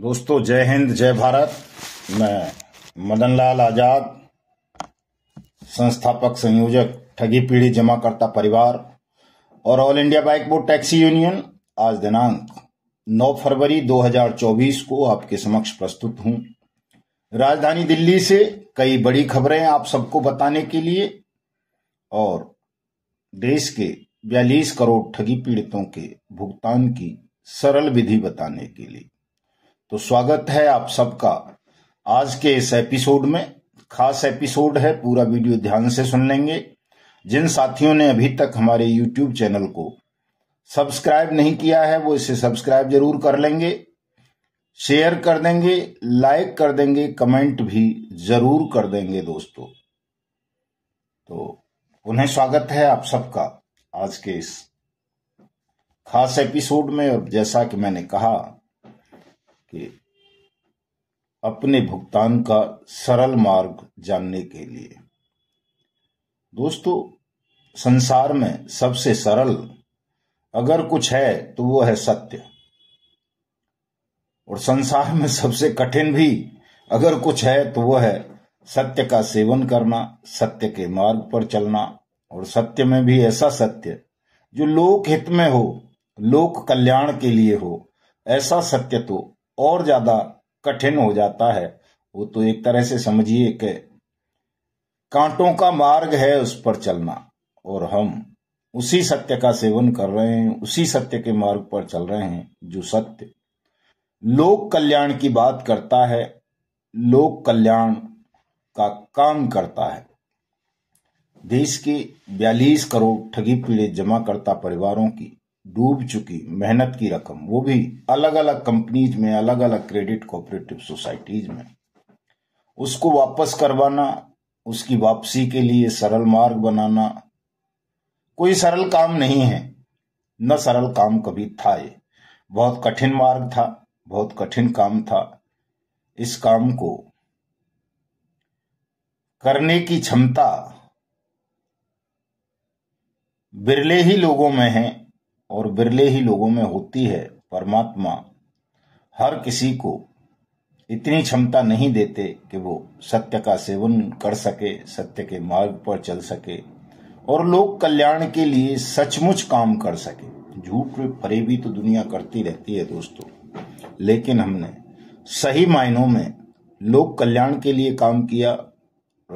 दोस्तों जय हिंद जय भारत मैं मदन लाल आजाद संस्थापक संयोजक ठगी पीढ़ी जमाकर्ता परिवार और all India bike board taxi union आज दिनांक 9 फरवरी 2024 को आपके समक्ष प्रस्तुत हूं राजधानी दिल्ली से कई बड़ी खबरें आप सबको बताने के लिए और देश के बयालीस करोड़ ठगी पीड़ितों के भुगतान की सरल विधि बताने के लिए तो स्वागत है आप सबका आज के इस एपिसोड में खास एपिसोड है पूरा वीडियो ध्यान से सुन लेंगे जिन साथियों ने अभी तक हमारे यूट्यूब चैनल को सब्सक्राइब नहीं किया है वो इसे सब्सक्राइब जरूर कर लेंगे शेयर कर देंगे लाइक कर देंगे कमेंट भी जरूर कर देंगे दोस्तों तो उन्हें स्वागत है आप सबका आज के इस खास एपिसोड में और जैसा कि मैंने कहा के अपने भुगतान का सरल मार्ग जानने के लिए दोस्तों संसार में सबसे सरल अगर कुछ है तो वो है सत्य और संसार में सबसे कठिन भी अगर कुछ है तो वो है सत्य का सेवन करना सत्य के मार्ग पर चलना और सत्य में भी ऐसा सत्य जो लोक हित में हो लोक कल्याण के लिए हो ऐसा सत्य तो और ज़्यादा कठिन हो जाता है वो तो एक तरह से समझिए कि कांटों का मार्ग है उस पर चलना और हम उसी सत्य का सेवन कर रहे हैं उसी सत्य के मार्ग पर चल रहे हैं जो सत्य लोक कल्याण की बात करता है लोक कल्याण का काम करता है देश के बयालीस करोड़ ठगी पीड़ित जमा करता परिवारों की डूब चुकी मेहनत की रकम वो भी अलग अलग कंपनीज में अलग अलग क्रेडिट कोऑपरेटिव सोसाइटीज में उसको वापस करवाना उसकी वापसी के लिए सरल मार्ग बनाना कोई सरल काम नहीं है न सरल काम कभी था ये बहुत कठिन मार्ग था बहुत कठिन काम था इस काम को करने की क्षमता बिरले ही लोगों में है और विरले ही लोगों में होती है परमात्मा हर किसी को इतनी क्षमता नहीं देते कि वो सत्य का सेवन कर सके सत्य के मार्ग पर चल सके और लोक कल्याण के लिए सचमुच काम कर सके झूठ फरेबी तो दुनिया करती रहती है दोस्तों लेकिन हमने सही मायनों में लोक कल्याण के लिए काम किया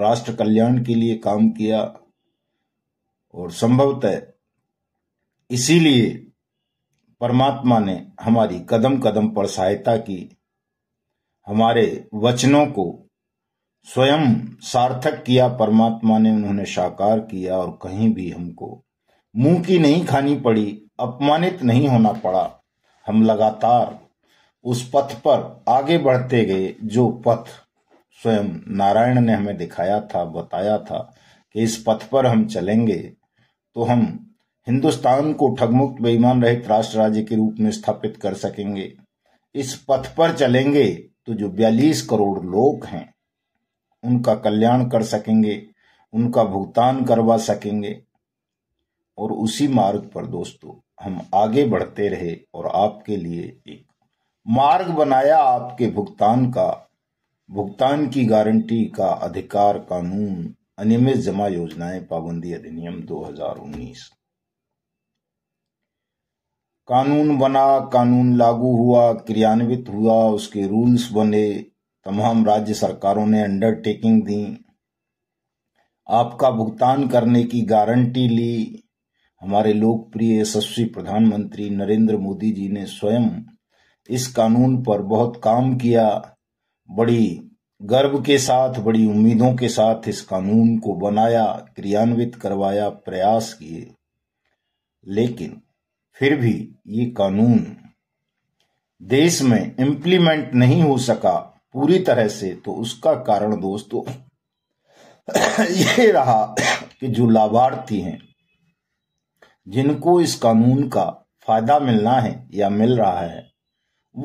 राष्ट्र कल्याण के लिए काम किया और संभवतः इसीलिए परमात्मा ने हमारी कदम कदम पर सहायता की हमारे वचनों को स्वयं सार्थक किया परमात्मा ने उन्होंने साकार किया और कहीं भी हमको मुंह की नहीं खानी पड़ी अपमानित नहीं होना पड़ा हम लगातार उस पथ पर आगे बढ़ते गए जो पथ स्वयं नारायण ने हमें दिखाया था बताया था कि इस पथ पर हम चलेंगे तो हम हिंदुस्तान को ठगमुक्त बेईमान रहित राष्ट्र राज्य के रूप में स्थापित कर सकेंगे इस पथ पर चलेंगे तो जो बयालीस करोड़ लोग हैं उनका कल्याण कर सकेंगे उनका भुगतान करवा सकेंगे और उसी मार्ग पर दोस्तों हम आगे बढ़ते रहे और आपके लिए एक मार्ग बनाया आपके भुगतान का भुगतान की गारंटी का अधिकार कानून अनियमित जमा योजनाएं पाबंदी अधिनियम 2019 कानून बना कानून लागू हुआ क्रियान्वित हुआ उसके रूल्स बने तमाम राज्य सरकारों ने अंडरटेकिंग दी आपका भुगतान करने की गारंटी ली हमारे लोकप्रिय यशस्वी प्रधानमंत्री नरेंद्र मोदी जी ने स्वयं इस कानून पर बहुत काम किया बड़ी गर्व के साथ बड़ी उम्मीदों के साथ इस कानून को बनाया क्रियान्वित करवाया प्रयास किए लेकिन फिर भी ये कानून देश में इम्प्लीमेंट नहीं हो सका पूरी तरह से तो उसका कारण दोस्तों ये रहा कि जो लाभार्थी हैं जिनको इस कानून का फायदा मिलना है या मिल रहा है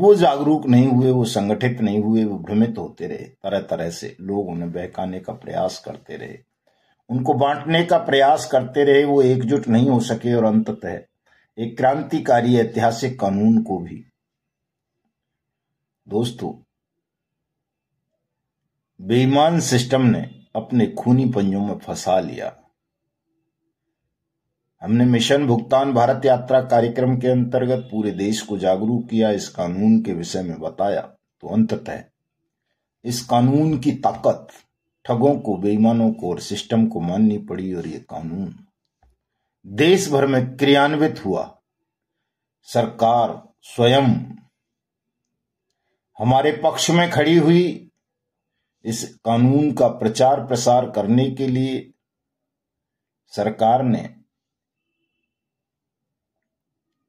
वो जागरूक नहीं हुए वो संगठित नहीं हुए वो भ्रमित होते रहे तरह तरह से लोग उन्हें बहकाने का प्रयास करते रहे उनको बांटने का प्रयास करते रहे वो एकजुट नहीं हो सके और अंततः एक क्रांतिकारी ऐतिहासिक कानून को भी दोस्तों बेईमान सिस्टम ने अपने खूनी पंजों में फंसा लिया हमने मिशन भुगतान भारत यात्रा कार्यक्रम के अंतर्गत पूरे देश को जागरूक किया इस कानून के विषय में बताया तो अंततः इस कानून की ताकत ठगों को बेईमानों को और सिस्टम को माननी पड़ी और ये कानून देश भर में क्रियान्वित हुआ सरकार स्वयं हमारे पक्ष में खड़ी हुई इस कानून का प्रचार प्रसार करने के लिए सरकार ने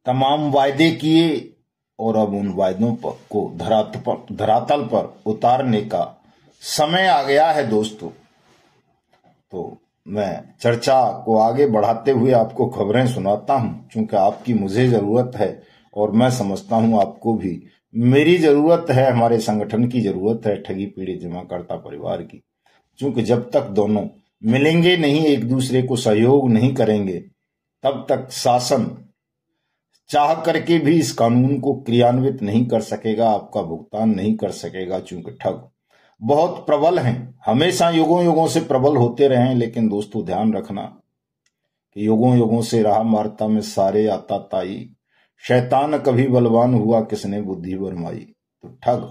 तमाम वायदे किए और अब उन वायदों पर को धरातल पर उतारने का समय आ गया है दोस्तों तो मैं चर्चा को आगे बढ़ाते हुए आपको खबरें सुनाता हूं क्योंकि आपकी मुझे जरूरत है और मैं समझता हूं आपको भी मेरी जरूरत है हमारे संगठन की जरूरत है ठगी पीड़ित जमाकर्ता परिवार की क्योंकि जब तक दोनों मिलेंगे नहीं एक दूसरे को सहयोग नहीं करेंगे तब तक शासन चाह करके भी इस कानून को क्रियान्वित नहीं कर सकेगा आपका भुगतान नहीं कर सकेगा चूंकि ठग बहुत प्रबल हैं हमेशा युगों युगों से प्रबल होते रहे लेकिन दोस्तों ध्यान रखना कि युगों युगों से रहा मारता में सारे आता ताई शैतान कभी बलवान हुआ किसने बुद्धि बरमाई तो ठग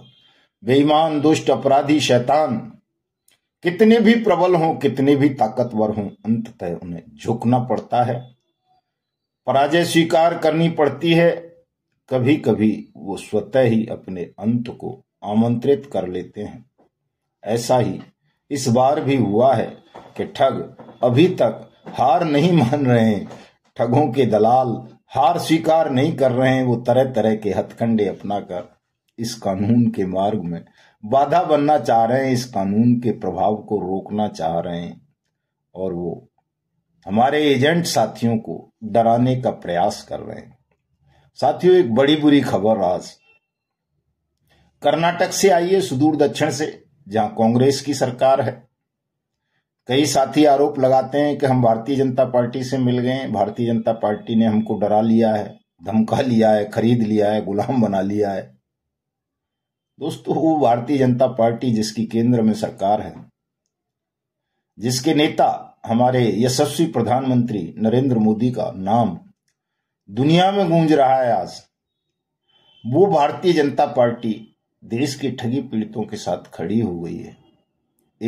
बेईमान दुष्ट अपराधी शैतान कितने भी प्रबल हों कितने भी ताकतवर हों अंततः उन्हें झुकना पड़ता है पराजय स्वीकार करनी पड़ती है कभी कभी वो स्वतः ही अपने अंत को आमंत्रित कर लेते हैं ऐसा ही इस बार भी हुआ है कि ठग अभी तक हार नहीं मान रहे हैं ठगों के दलाल हार स्वीकार नहीं कर रहे हैं वो तरह तरह के हथकंडे अपनाकर इस कानून के मार्ग में बाधा बनना चाह रहे हैं इस कानून के प्रभाव को रोकना चाह रहे हैं और वो हमारे एजेंट साथियों को डराने का प्रयास कर रहे हैं साथियों एक बड़ी बुरी खबर आज कर्नाटक से आई है सुदूर दक्षिण से जहां कांग्रेस की सरकार है कई साथी आरोप लगाते हैं कि हम भारतीय जनता पार्टी से मिल गए भारतीय जनता पार्टी ने हमको डरा लिया है धमका लिया है खरीद लिया है गुलाम बना लिया है दोस्तों वो भारतीय जनता पार्टी जिसकी केंद्र में सरकार है जिसके नेता हमारे यशस्वी प्रधानमंत्री नरेंद्र मोदी का नाम दुनिया में गूंज रहा है आज वो भारतीय जनता पार्टी देश के ठगी पीड़ितों के साथ खड़ी हो गई है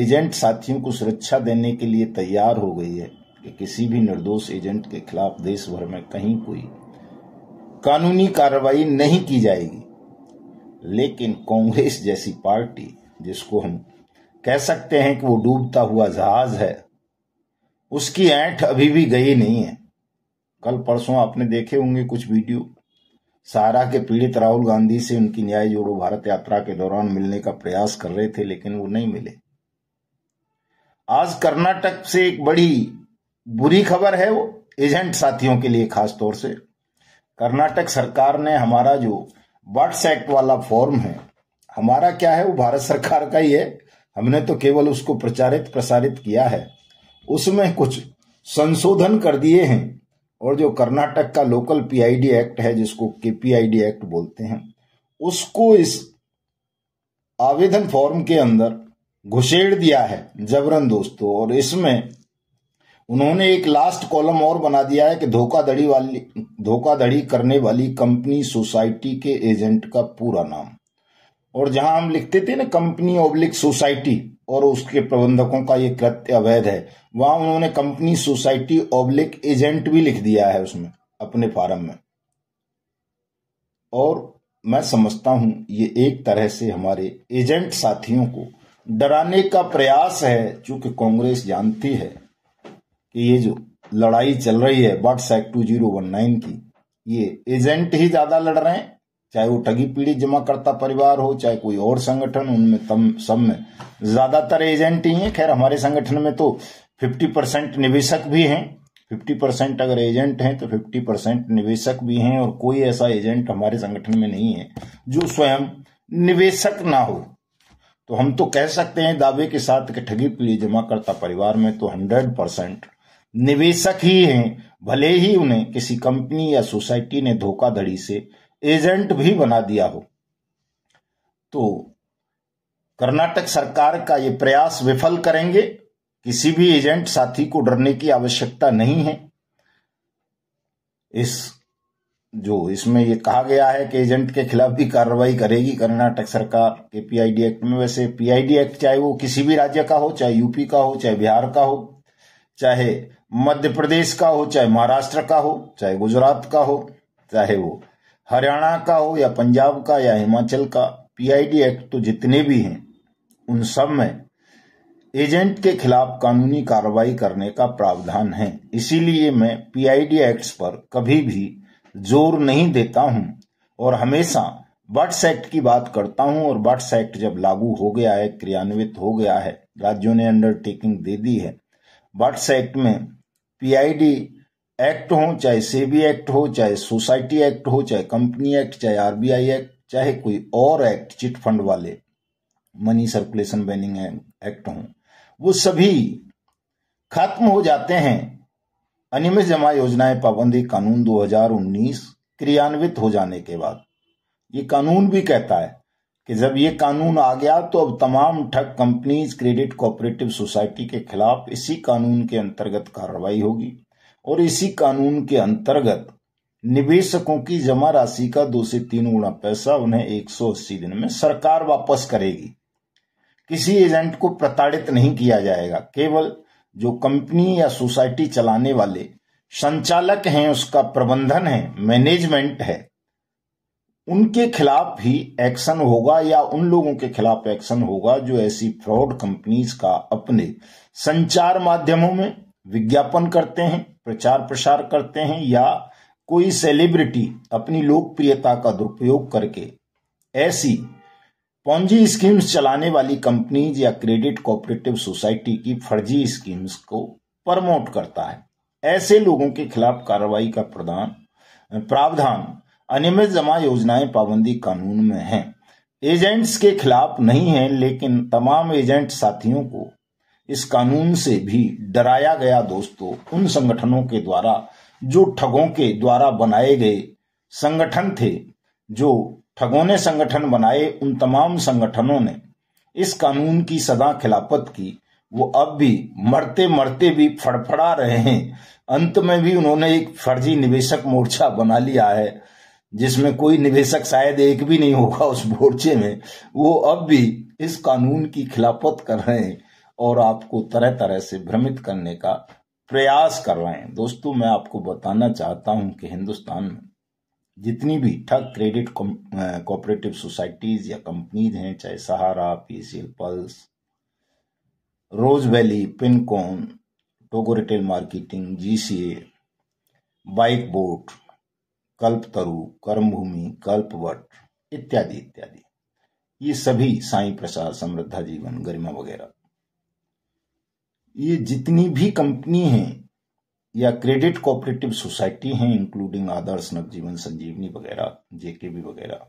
एजेंट साथियों को सुरक्षा देने के लिए तैयार हो गई है कि किसी भी निर्दोष एजेंट के खिलाफ देश भर में कहीं कोई कानूनी कार्रवाई नहीं की जाएगी लेकिन कांग्रेस जैसी पार्टी जिसको हम कह सकते हैं कि वो डूबता हुआ जहाज है उसकी ऐंठ अभी भी गई नहीं है कल परसों आपने देखे होंगे कुछ वीडियो सहारा के पीड़ित राहुल गांधी से उनकी न्याय जोड़ो भारत यात्रा के दौरान मिलने का प्रयास कर रहे थे लेकिन वो नहीं मिले आज कर्नाटक से एक बड़ी बुरी खबर है वो एजेंट साथियों के लिए खास तौर से कर्नाटक सरकार ने हमारा जो वट्स एक्ट वाला फॉर्म है हमारा क्या है वो भारत सरकार का ही है हमने तो केवल उसको प्रचारित प्रसारित किया है उसमें कुछ संशोधन कर दिए हैं और जो कर्नाटक का लोकल पीआईडी एक्ट है जिसको के पीआईडी एक्ट बोलते हैं उसको इस आवेदन फॉर्म के अंदर घुसेड़ दिया है जबरन दोस्तों और इसमें उन्होंने एक लास्ट कॉलम और बना दिया है कि धोखाधड़ी वाली धोखाधड़ी करने वाली कंपनी सोसाइटी के एजेंट का पूरा नाम और जहां हम लिखते थे ना कंपनी ओब्लिक सोसाइटी और उसके प्रबंधकों का ये कृत्य अवैध है वहां उन्होंने कंपनी सोसाइटी ऑब्लिक एजेंट भी लिख दिया है उसमें अपने फार्म में और मैं समझता हूं ये एक तरह से हमारे एजेंट साथियों को डराने का प्रयास है चूंकि कांग्रेस जानती है कि ये जो लड़ाई चल रही है BUDS act two zero one nine की ये एजेंट ही ज्यादा लड़ रहे हैं चाहे वो ठगी पीढ़ी जमा करता परिवार हो चाहे कोई और संगठन उनमें तम सब में ज्यादातर एजेंट ही है खैर हमारे संगठन में तो फिफ्टी परसेंट निवेशक भी हैं फिफ्टी परसेंट अगर एजेंट हैं तो फिफ्टी परसेंट निवेशक भी हैं और कोई ऐसा एजेंट हमारे संगठन में नहीं है जो स्वयं निवेशक ना हो तो हम तो कह सकते हैं दावे के साथ कि ठगी पीड़ी जमा करता परिवार में तो हंड्रेड परसेंट निवेशक ही हैं भले ही उन्हें किसी कंपनी या सोसाइटी ने धोखाधड़ी से एजेंट भी बना दिया हो तो कर्नाटक सरकार का ये प्रयास विफल करेंगे किसी भी एजेंट साथी को डरने की आवश्यकता नहीं है इस जो इसमें ये कहा गया है कि एजेंट के खिलाफ भी कार्रवाई करेगी कर्नाटक सरकार के पीआईडी एक्ट में वैसे पीआईडी एक्ट चाहे वो किसी भी राज्य का हो चाहे यूपी का हो चाहे बिहार का हो चाहे मध्य प्रदेश का हो चाहे महाराष्ट्र का हो चाहे गुजरात का हो चाहे वो हरियाणा का हो या पंजाब का या हिमाचल का पीआईडी एक्ट तो जितने भी हैं उन सब में एजेंट के खिलाफ कानूनी कार्रवाई करने का प्रावधान है इसीलिए मैं पीआईडी एक्ट्स पर कभी भी जोर नहीं देता हूं और हमेशा बट्स एक्ट की बात करता हूं और बट्स एक्ट जब लागू हो गया है क्रियान्वित हो गया है राज्यों ने अंडरटेकिंग दे दी है बट्स एक्ट में पीआईडी एक्ट हो चाहे सेबी एक्ट हो चाहे सोसाइटी एक्ट हो चाहे कंपनी एक्ट चाहे आरबीआई एक्ट चाहे कोई और एक्ट चिट फंड वाले मनी सर्कुलेशन बैनिंग एक्ट हो वो सभी खत्म हो जाते हैं अनियमित जमा योजनाएं पाबंदी कानून 2019 क्रियान्वित हो जाने के बाद ये कानून भी कहता है कि जब ये कानून आ गया तो अब तमाम ठग कंपनीज क्रेडिट कोऑपरेटिव सोसाइटी के खिलाफ इसी कानून के अंतर्गत कार्रवाई होगी और इसी कानून के अंतर्गत निवेशकों की जमा राशि का दो से तीन गुना पैसा उन्हें 180 दिन में सरकार वापस करेगी किसी एजेंट को प्रताड़ित नहीं किया जाएगा केवल जो कंपनी या सोसाइटी चलाने वाले संचालक हैं उसका प्रबंधन है मैनेजमेंट है उनके खिलाफ भी एक्शन होगा या उन लोगों के खिलाफ एक्शन होगा जो ऐसी फ्रॉड कंपनीज का अपने संचार माध्यमों में विज्ञापन करते हैं प्रचार प्रसार करते हैं या कोई सेलिब्रिटी अपनी लोकप्रियता का दुरुपयोग करके ऐसी पौजी स्कीम्स चलाने वाली कंपनीज या क्रेडिट कोऑपरेटिव सोसाइटी की फर्जी स्कीम्स को प्रमोट करता है ऐसे लोगों के खिलाफ कार्रवाई का प्रदान प्रावधान अनियमित जमा योजनाएं पाबंदी कानून में है एजेंट्स के खिलाफ नहीं है लेकिन तमाम एजेंट साथियों को इस कानून से भी डराया गया दोस्तों उन संगठनों के द्वारा जो ठगों के द्वारा बनाए गए संगठन थे जो ठगों ने संगठन बनाए उन तमाम संगठनों ने इस कानून की सदा खिलाफत की वो अब भी मरते मरते भी फड़फड़ा रहे हैं अंत में भी उन्होंने एक फर्जी निवेशक मोर्चा बना लिया है जिसमें कोई निवेशक शायद एक भी नहीं होगा उस मोर्चे में वो अब भी इस कानून की खिलाफत कर रहे हैं और आपको तरह तरह से भ्रमित करने का प्रयास कर रहे हैं दोस्तों मैं आपको बताना चाहता हूं कि हिंदुस्तान में जितनी भी ठग क्रेडिट कोऑपरेटिव सोसाइटीज या कंपनीज हैं चाहे Sahara PCL Pearls Rose Valley Pincon टोगो retail marketing GCA bike bot Kalpataru Karmabhoomi Kalpavat इत्यादि इत्यादि ये सभी साई प्रसाद समृद्धा जीवन गरिमा वगैरह ये जितनी भी कंपनी हैं या क्रेडिट कोऑपरेटिव सोसाइटी हैं इंक्लूडिंग आदर्श नवजीवन संजीवनी वगैरह जेकेबी वगैरह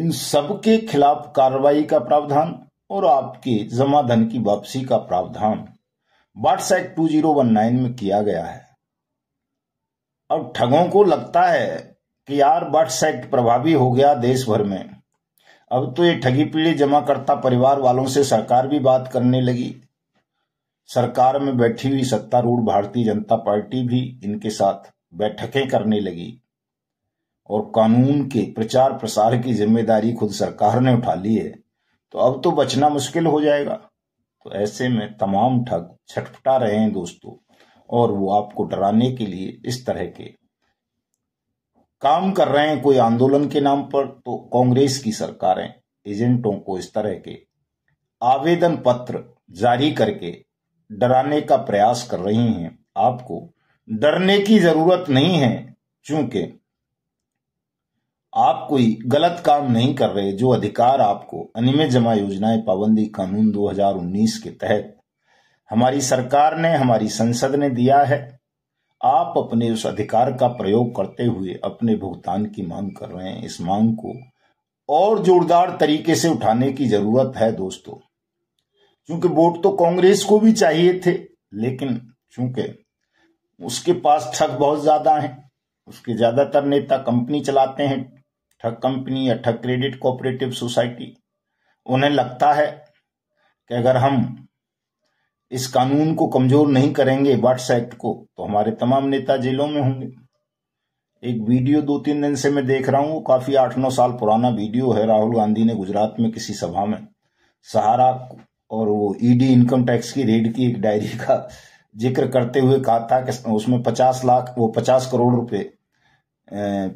इन सब के खिलाफ कार्रवाई का प्रावधान और आपके जमा धन की वापसी का प्रावधान BUDS act two zero one nine में किया गया है अब ठगों को लगता है कि यार वाट्स एक्ट प्रभावी हो गया देश भर में अब तो ये ठगी पीढ़ी जमा करता परिवार वालों से सरकार भी बात करने लगी सरकार में बैठी हुई सत्तारूढ़ भारतीय जनता पार्टी भी इनके साथ बैठकें करने लगी और कानून के प्रचार प्रसार की जिम्मेदारी खुद सरकार ने उठा ली है तो अब तो बचना मुश्किल हो जाएगा तो ऐसे में तमाम ठग छटपटा रहे हैं दोस्तों और वो आपको डराने के लिए इस तरह के काम कर रहे हैं कोई आंदोलन के नाम पर तो कांग्रेस की सरकारें एजेंटों को इस तरह के आवेदन पत्र जारी करके डराने का प्रयास कर रही हैं आपको डरने की जरूरत नहीं है क्योंकि आप कोई गलत काम नहीं कर रहे जो अधिकार आपको अनिमय जमा योजनाएं पाबंदी कानून 2019 के तहत हमारी सरकार ने हमारी संसद ने दिया है आप अपने उस अधिकार का प्रयोग करते हुए अपने भुगतान की मांग कर रहे हैं इस मांग को और जोरदार तरीके से उठाने की जरूरत है दोस्तों क्योंकि वोट तो कांग्रेस को भी चाहिए थे लेकिन चूंकि उसके पास ठग बहुत ज्यादा है उसके ज्यादातर नेता कंपनी चलाते हैं ठग कंपनी या ठग क्रेडिट कोऑपरेटिव सोसाइटी उन्हें लगता है कि अगर हम इस कानून को कमजोर नहीं करेंगे वाट्स एक्ट को तो हमारे तमाम नेता जेलों में होंगे एक वीडियो दो तीन दिन से मैं देख रहा हूँ काफी आठ नौ साल पुराना वीडियो है राहुल गांधी ने गुजरात में किसी सभा में सहारा और वो ईडी इनकम टैक्स की रेड की एक डायरी का जिक्र करते हुए कहा था कि उसमें पचास लाख वो पचास करोड़ रुपए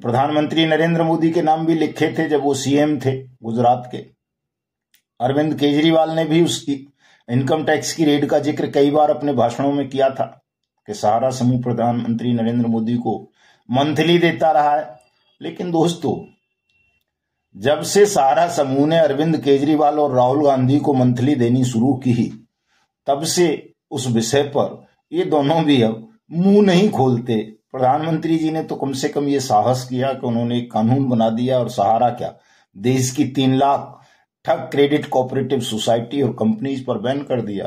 प्रधानमंत्री नरेंद्र मोदी के नाम भी लिखे थे जब वो सीएम थे गुजरात के अरविंद केजरीवाल ने भी उसकी इनकम टैक्स की रेड का जिक्र कई बार अपने भाषणों में किया था कि सहारा समूह प्रधानमंत्री नरेंद्र मोदी को मंथली देता रहा है लेकिन दोस्तों जब से सहारा समूह ने अरविंद केजरीवाल और राहुल गांधी को मंथली देनी शुरू की तब से उस विषय पर ये दोनों भी अब मुंह नहीं खोलते प्रधानमंत्री जी ने तो कम से कम ये साहस किया कि उन्होंने एक कानून बना दिया और सहारा क्या देश की तीन लाख ठग क्रेडिट कोऑपरेटिव सोसाइटी और कंपनीज पर बैन कर दिया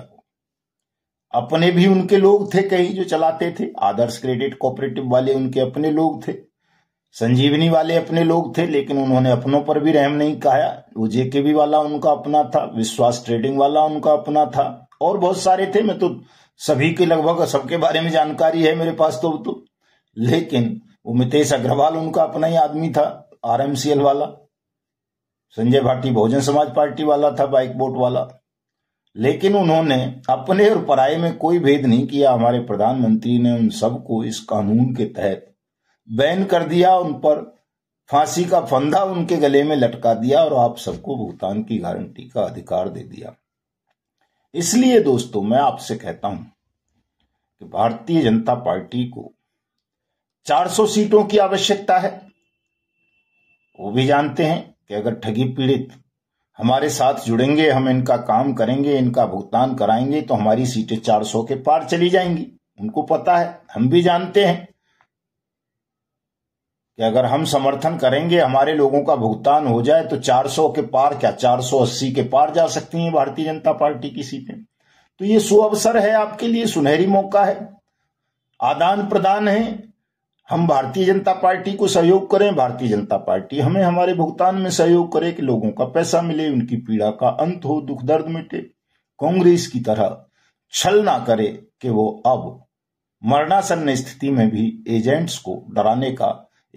अपने भी उनके लोग थे कहीं जो चलाते थे आदर्श क्रेडिट कोऑपरेटिव वाले उनके अपने लोग थे संजीवनी वाले अपने लोग थे लेकिन उन्होंने अपनों पर भी रहम नहीं कहा वो भी वाला उनका अपना था विश्वास ट्रेडिंग वाला उनका अपना था और बहुत सारे थे मैं तो सभी के लगभग सबके बारे में जानकारी है मेरे पास तो, तो। लेकिन वो मितेश अग्रवाल उनका अपना ही आदमी था आरएमसीएल वाला संजय भाटी बहुजन समाज पार्टी वाला था बाइक बोट वाला लेकिन उन्होंने अपने और पराये में कोई भेद नहीं किया हमारे प्रधानमंत्री ने उन सबको इस कानून के तहत बैन कर दिया उन पर फांसी का फंदा उनके गले में लटका दिया और आप सबको भुगतान की गारंटी का अधिकार दे दिया इसलिए दोस्तों मैं आपसे कहता हूं कि भारतीय जनता पार्टी को 400 सीटों की आवश्यकता है वो भी जानते हैं कि अगर ठगी पीड़ित हमारे साथ जुड़ेंगे हम इनका काम करेंगे इनका भुगतान कराएंगे तो हमारी सीटें 400 के पार चली जाएंगी उनको पता है हम भी जानते हैं कि अगर हम समर्थन करेंगे हमारे लोगों का भुगतान हो जाए तो 400 के पार क्या 480 के पार जा सकती हैं भारतीय जनता पार्टी की सीटें तो ये सुअवसर है आपके लिए सुनहरी मौका है आदान प्रदान है हम भारतीय जनता पार्टी को सहयोग करें भारतीय जनता पार्टी हमें हमारे भुगतान में सहयोग करे कि लोगों का पैसा मिले उनकी पीड़ा का अंत हो दुख दर्द मिटे कांग्रेस की तरह छल ना करे कि वो अब मरणासन स्थिति में भी एजेंट्स को डराने का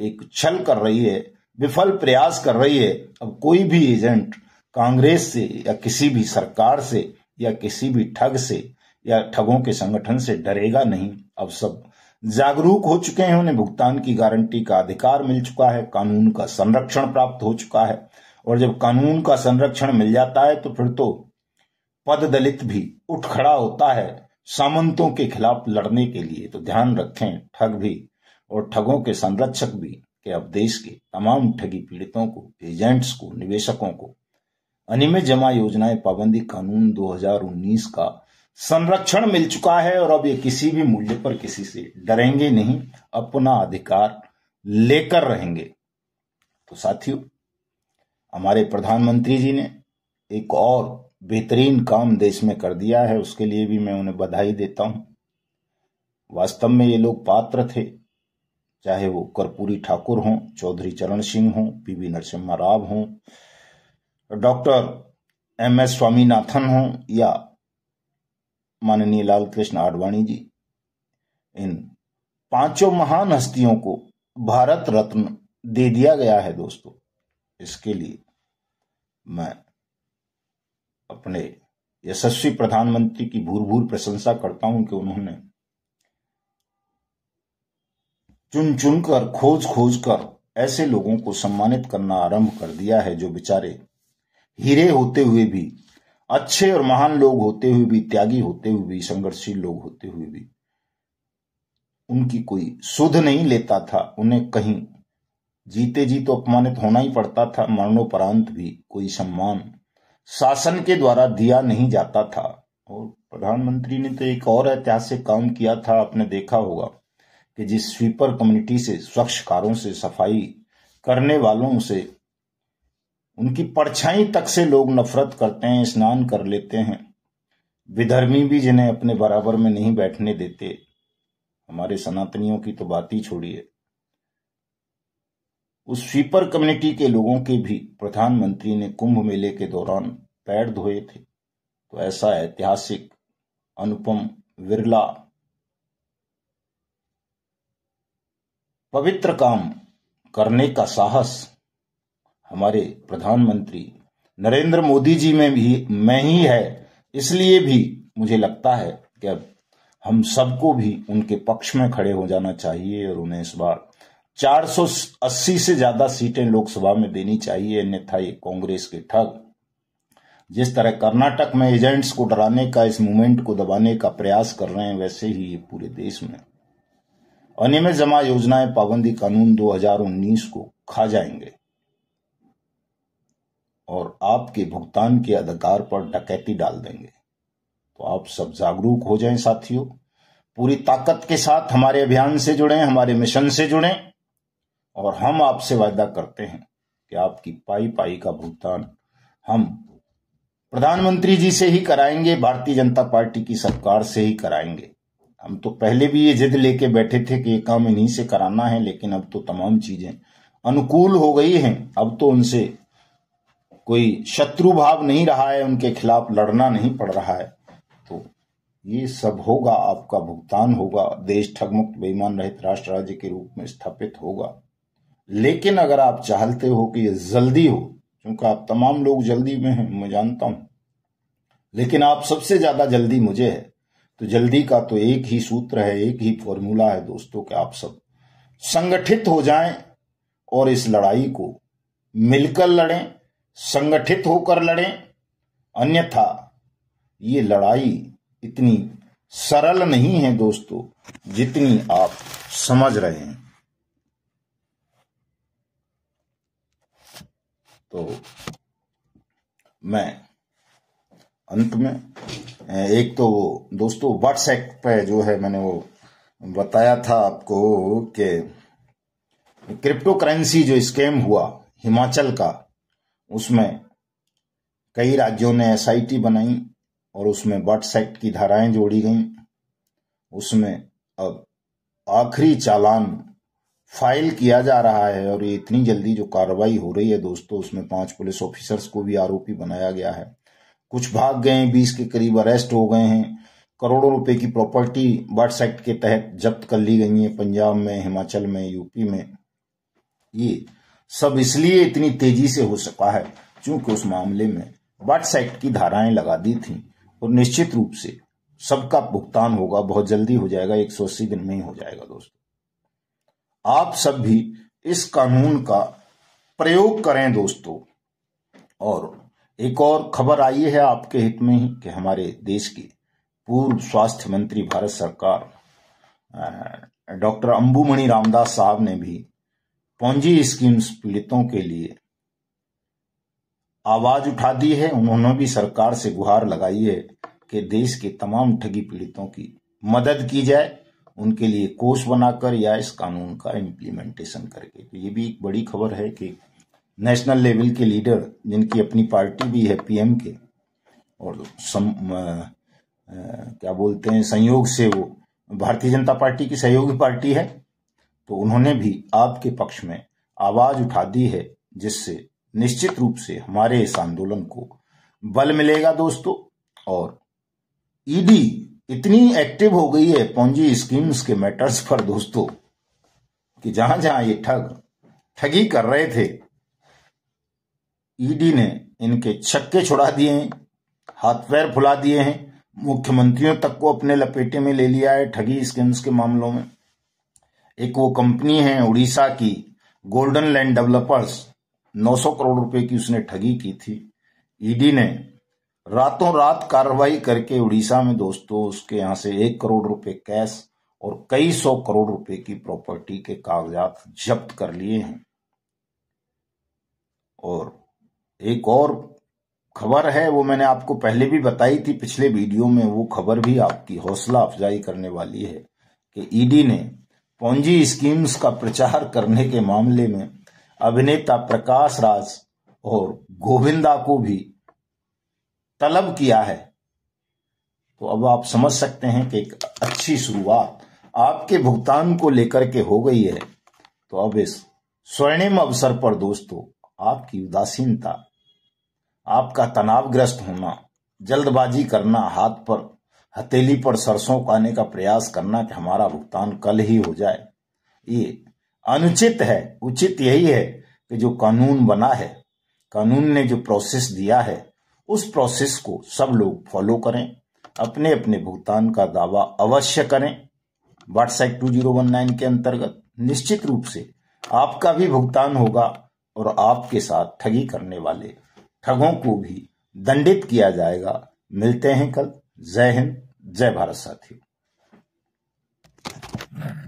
एक छल कर रही है विफल प्रयास कर रही है अब कोई भी एजेंट कांग्रेस से या किसी भी सरकार से या किसी भी ठग से या ठगों के संगठन से डरेगा नहीं अब सब जागरूक हो चुके हैं उन्हें भुगतान की गारंटी का अधिकार मिल चुका है कानून का संरक्षण प्राप्त हो चुका है और जब कानून का संरक्षण मिल जाता है तो फिर तो पद दलित भी उठ खड़ा होता है सामंतों के खिलाफ लड़ने के लिए तो ध्यान रखें ठग भी और ठगों के संरक्षक भी के अब देश के तमाम ठगी पीड़ितों को एजेंट्स को निवेशकों को अनियमित जमा योजनाएं पाबंदी कानून 2019 का संरक्षण मिल चुका है और अब ये किसी भी मूल्य पर किसी से डरेंगे नहीं अपना अधिकार लेकर रहेंगे तो साथियों हमारे प्रधानमंत्री जी ने एक और बेहतरीन काम देश में कर दिया है उसके लिए भी मैं उन्हें बधाई देता हूं वास्तव में ये लोग पात्र थे चाहे वो कर्पूरी ठाकुर हों चौधरी चरण सिंह हों पीवी नरसिम्हा राव हों डॉक्टर एम एस स्वामीनाथन हों या माननीय लाल कृष्ण आडवाणी जी इन पांचों महान हस्तियों को भारत रत्न दे दिया गया है दोस्तों इसके लिए मैं अपने यशस्वी प्रधानमंत्री की भूर भूर प्रशंसा करता हूं कि उन्होंने चुन चुन कर खोज खोज कर ऐसे लोगों को सम्मानित करना आरंभ कर दिया है जो बेचारे हीरे होते हुए भी अच्छे और महान लोग होते हुए भी त्यागी होते हुए भी संघर्षशील लोग होते हुए भी उनकी कोई सुध नहीं लेता था उन्हें कहीं जीते जी तो अपमानित होना ही पड़ता था मरणोपरांत भी कोई सम्मान शासन के द्वारा दिया नहीं जाता था और प्रधानमंत्री ने तो एक और ऐतिहासिक काम किया था आपने देखा होगा कि जिस स्वीपर कम्युनिटी से स्वच्छ कारों से सफाई करने वालों से उनकी परछाई तक से लोग नफरत करते हैं स्नान कर लेते हैं विधर्मी भी जिन्हें अपने बराबर में नहीं बैठने देते हमारे सनातनियों की तो बात ही छोड़िए उस स्वीपर कम्युनिटी के लोगों के भी प्रधानमंत्री ने कुंभ मेले के दौरान पैर धोए थे तो ऐसा ऐतिहासिक अनुपम विरला पवित्र काम करने का साहस हमारे प्रधानमंत्री नरेंद्र मोदी जी में भी मैं ही है इसलिए भी मुझे लगता है कि अब हम सबको भी उनके पक्ष में खड़े हो जाना चाहिए और उन्हें इस बार 480 से ज्यादा सीटें लोकसभा में देनी चाहिए अन्यथा ये कांग्रेस के ठग जिस तरह कर्नाटक में एजेंट्स को डराने का इस मूवमेंट को दबाने का प्रयास कर रहे हैं वैसे ही ये पूरे देश में अनियमित जमा योजनाएं पाबंदी कानून 2019 को खा जाएंगे और आपके भुगतान के अधिकार पर डकैती डाल देंगे तो आप सब जागरूक हो जाएं साथियों पूरी ताकत के साथ हमारे अभियान से जुड़ें हमारे मिशन से जुड़ें और हम आपसे वायदा करते हैं कि आपकी पाई पाई का भुगतान हम प्रधानमंत्री जी से ही कराएंगे भारतीय जनता पार्टी की सरकार से ही कराएंगे हम तो पहले भी ये जिद लेके बैठे थे कि ये काम इन्हीं से कराना है लेकिन अब तो तमाम चीजें अनुकूल हो गई हैं अब तो उनसे कोई शत्रु भाव नहीं रहा है उनके खिलाफ लड़ना नहीं पड़ रहा है तो ये सब होगा आपका भुगतान होगा देश ठगमुक्त बेईमान रहित राष्ट्र राज्य के रूप में स्थापित होगा लेकिन अगर आप चाहते हो कि ये जल्दी हो क्योंकि आप तमाम लोग जल्दी में हैं मैं जानता हूं लेकिन आप सबसे ज्यादा जल्दी मुझे है तो जल्दी का तो एक ही सूत्र है एक ही फॉर्मूला है दोस्तों कि आप सब संगठित हो जाएं और इस लड़ाई को मिलकर लड़ें संगठित होकर लड़ें अन्यथा ये लड़ाई इतनी सरल नहीं है दोस्तों जितनी आप समझ रहे हैं तो मैं अंत में एक तो दोस्तों व्हाट्सएप पे जो है मैंने वो बताया था आपको कि क्रिप्टो करेंसी जो स्कैम हुआ हिमाचल का उसमें कई राज्यों ने एसआईटी बनाई और उसमें बट एक्ट की धाराएं जोड़ी गईं उसमें अब आखिरी चालान फाइल किया जा रहा है और ये इतनी जल्दी जो कार्रवाई हो रही है दोस्तों उसमें पांच पुलिस ऑफिसर्स को भी आरोपी बनाया गया है कुछ भाग गए हैं बीस के करीब अरेस्ट हो गए हैं करोड़ों रुपए की प्रॉपर्टी बर्ड्स एक्ट के तहत जब्त कर ली गई है पंजाब में हिमाचल में यूपी में ये सब इसलिए इतनी तेजी से हो सका है क्योंकि उस मामले में व्हाट्स एक्ट की धाराएं लगा दी थी और निश्चित रूप से सबका भुगतान होगा बहुत जल्दी हो जाएगा एक सौ अस्सी दिन में ही हो जाएगा दोस्तों आप सब भी इस कानून का प्रयोग करें दोस्तों और एक और खबर आई है आपके हित में ही कि हमारे देश के पूर्व स्वास्थ्य मंत्री भारत सरकार डॉक्टर अंबुमणि रामदास साहब ने भी पौजी स्कीम्स पीड़ितों के लिए आवाज उठा दी है उन्होंने भी सरकार से गुहार लगाई है कि देश के तमाम ठगी पीड़ितों की मदद की जाए उनके लिए कोष बनाकर या इस कानून का इम्प्लीमेंटेशन करके तो ये भी एक बड़ी खबर है कि नेशनल लेवल के लीडर जिनकी अपनी पार्टी भी है पीएम के और सम आ, आ, क्या बोलते हैं संयोग से वो भारतीय जनता पार्टी की सहयोगी पार्टी है तो उन्होंने भी आपके पक्ष में आवाज उठा दी है जिससे निश्चित रूप से हमारे इस आंदोलन को बल मिलेगा दोस्तों और ईडी e इतनी एक्टिव हो गई है पूंजी स्कीम्स के मैटर्स पर दोस्तों कि जहां जहां ये ठग ठगी कर रहे थे ईडी e ने इनके छक्के छुड़ा दिए हैं हाथ पैर फुला दिए हैं मुख्यमंत्रियों तक को अपने लपेटे में ले लिया है ठगी स्कीम्स के मामलों में एक वो कंपनी है उड़ीसा की गोल्डन लैंड डेवलपर्स 900 करोड़ रुपए की उसने ठगी की थी ईडी e ने रातों रात कार्रवाई करके उड़ीसा में दोस्तों उसके यहां से एक करोड़ रुपए कैश और कई सौ करोड़ रुपए की प्रॉपर्टी के कागजात जब्त कर लिए हैं और एक और खबर है वो मैंने आपको पहले भी बताई थी पिछले वीडियो में वो खबर भी आपकी हौसला अफजाई करने वाली है कि ईडी e ने पूंजी स्कीम्स का प्रचार करने के मामले में अभिनेता प्रकाश राज और गोविंदा को भी तलब किया है तो अब आप समझ सकते हैं कि एक अच्छी शुरुआत आपके भुगतान को लेकर के हो गई है तो अब इस स्वर्णिम अवसर पर दोस्तों आपकी उदासीनता आपका तनावग्रस्त होना जल्दबाजी करना हाथ पर हथेली पर सरसों उगाने का प्रयास करना कि हमारा भुगतान कल ही हो जाए ये अनुचित है उचित यही है कि जो कानून बना है कानून ने जो प्रोसेस दिया है उस प्रोसेस को सब लोग फॉलो करें अपने अपने भुगतान का दावा अवश्य करें व्हाट्सएप टू जीरो वन नाइन के अंतर्गत निश्चित रूप से आपका भी भुगतान होगा और आपके साथ ठगी करने वाले ठगों को भी दंडित किया जाएगा मिलते हैं कल जय हिंद जय भारत साथियों